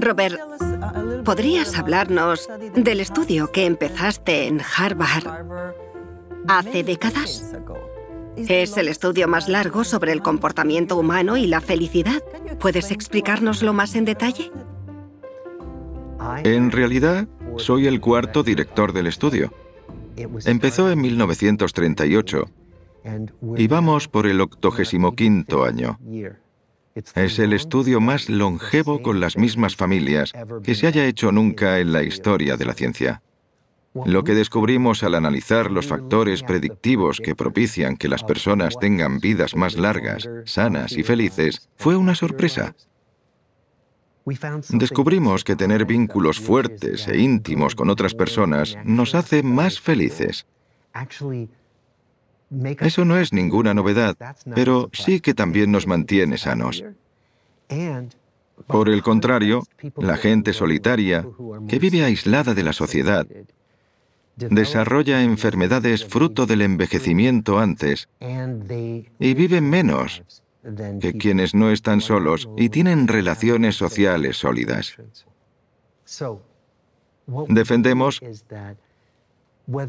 Robert, ¿podrías hablarnos del estudio que empezaste en Harvard hace décadas? Es el estudio más largo sobre el comportamiento humano y la felicidad. ¿Puedes explicárnoslo más en detalle? En realidad, soy el cuarto director del estudio. Empezó en 1938 y vamos por el 85 año. Es el estudio más longevo con las mismas familias que se haya hecho nunca en la historia de la ciencia. Lo que descubrimos al analizar los factores predictivos que propician que las personas tengan vidas más largas, sanas y felices fue una sorpresa. Descubrimos que tener vínculos fuertes e íntimos con otras personas nos hace más felices. Eso no es ninguna novedad, pero sí que también nos mantiene sanos. Por el contrario, la gente solitaria, que vive aislada de la sociedad, desarrolla enfermedades fruto del envejecimiento antes y viven menos que quienes no están solos y tienen relaciones sociales sólidas. Defendemos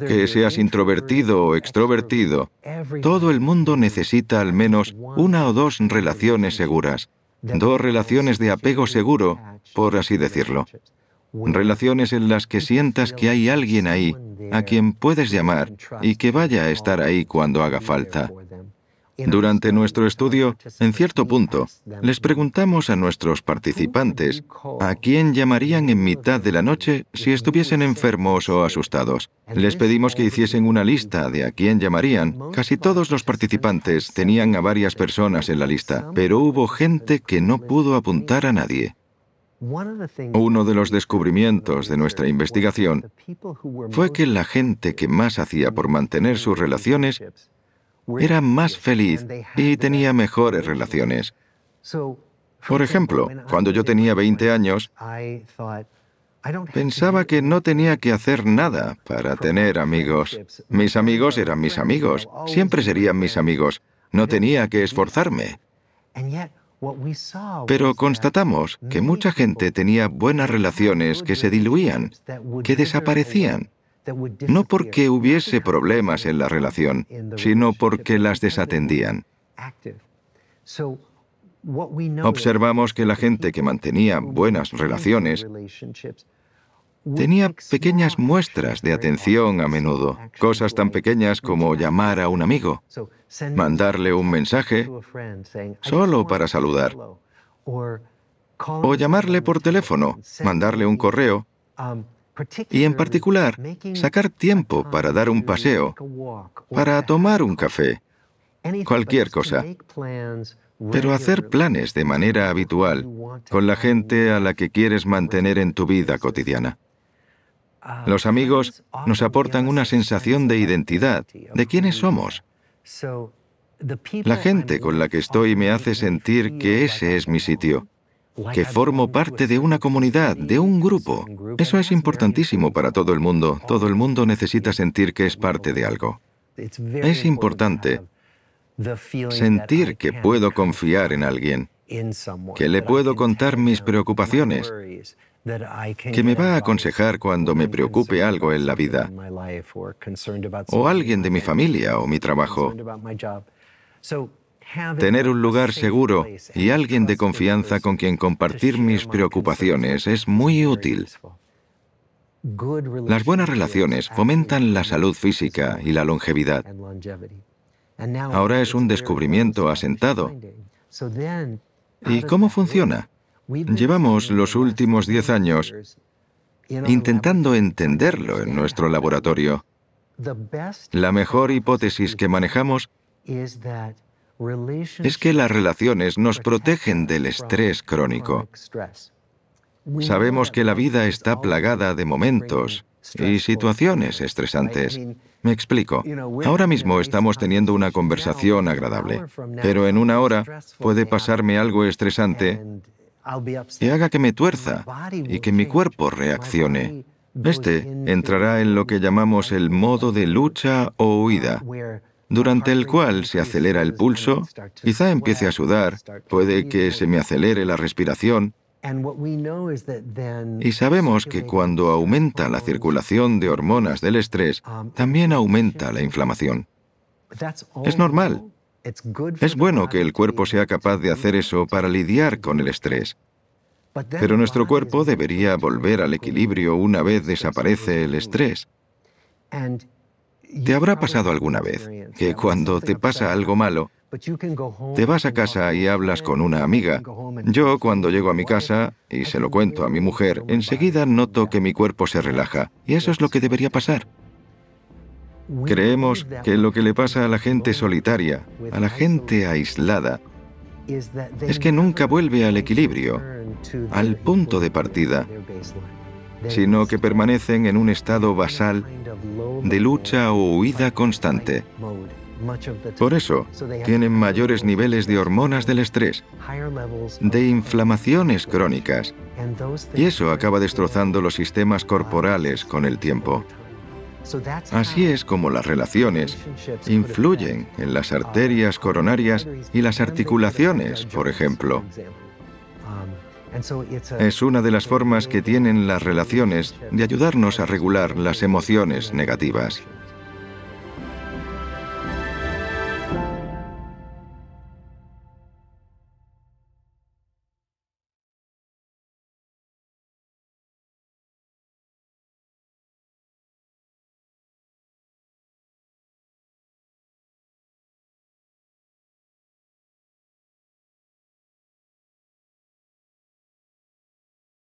que seas introvertido o extrovertido, todo el mundo necesita al menos una o dos relaciones seguras, dos relaciones de apego seguro, por así decirlo. Relaciones en las que sientas que hay alguien ahí a quien puedes llamar y que vaya a estar ahí cuando haga falta. Durante nuestro estudio, en cierto punto, les preguntamos a nuestros participantes a quién llamarían en mitad de la noche si estuviesen enfermos o asustados. Les pedimos que hiciesen una lista de a quién llamarían. Casi todos los participantes tenían a varias personas en la lista, pero hubo gente que no pudo apuntar a nadie. Uno de los descubrimientos de nuestra investigación fue que la gente que más hacía por mantener sus relaciones era más feliz y tenía mejores relaciones. Por ejemplo, cuando yo tenía 20 años, pensaba que no tenía que hacer nada para tener amigos. Mis amigos eran mis amigos, siempre serían mis amigos, no tenía que esforzarme. Pero constatamos que mucha gente tenía buenas relaciones que se diluían, que desaparecían, no porque hubiese problemas en la relación, sino porque las desatendían. Observamos que la gente que mantenía buenas relaciones tenía pequeñas muestras de atención a menudo, cosas tan pequeñas como llamar a un amigo, mandarle un mensaje solo para saludar, o llamarle por teléfono, mandarle un correo um, y en particular, sacar tiempo para dar un paseo, para tomar un café, cualquier cosa. Pero hacer planes de manera habitual con la gente a la que quieres mantener en tu vida cotidiana. Ah, Los amigos nos aportan una sensación de identidad, de quiénes somos. La gente con la que estoy me hace sentir que ese es mi sitio, que formo parte de una comunidad, de un grupo. Eso es importantísimo para todo el mundo. Todo el mundo necesita sentir que es parte de algo. Es importante sentir que puedo confiar en alguien, que le puedo contar mis preocupaciones, que me va a aconsejar cuando me preocupe algo en la vida, o alguien de mi familia o mi trabajo. Tener un lugar seguro y alguien de confianza con quien compartir mis preocupaciones es muy útil. Las buenas relaciones fomentan la salud física y la longevidad. Ahora es un descubrimiento asentado. ¿Y cómo funciona? Llevamos los últimos 10 años intentando entenderlo en nuestro laboratorio. La mejor hipótesis que manejamos es es que las relaciones nos protegen del estrés crónico. Sabemos que la vida está plagada de momentos y situaciones estresantes. Me explico. Ahora mismo estamos teniendo una conversación agradable, pero en una hora puede pasarme algo estresante y haga que me tuerza y que mi cuerpo reaccione. Este entrará en lo que llamamos el modo de lucha o huida, durante el cual se acelera el pulso, quizá empiece a sudar, puede que se me acelere la respiración. Y sabemos que cuando aumenta la circulación de hormonas del estrés, también aumenta la inflamación. Es normal. Es bueno que el cuerpo sea capaz de hacer eso para lidiar con el estrés. Pero nuestro cuerpo debería volver al equilibrio una vez desaparece el estrés. Te habrá pasado alguna vez que cuando te pasa algo malo, te vas a casa y hablas con una amiga. Yo cuando llego a mi casa y se lo cuento a mi mujer, enseguida noto que mi cuerpo se relaja. Y eso es lo que debería pasar. Creemos que lo que le pasa a la gente solitaria, a la gente aislada, es que nunca vuelve al equilibrio, al punto de partida sino que permanecen en un estado basal de lucha o huida constante. Por eso, tienen mayores niveles de hormonas del estrés, de inflamaciones crónicas, y eso acaba destrozando los sistemas corporales con el tiempo. Así es como las relaciones influyen en las arterias coronarias y las articulaciones, por ejemplo. Es una de las formas que tienen las relaciones de ayudarnos a regular las emociones negativas.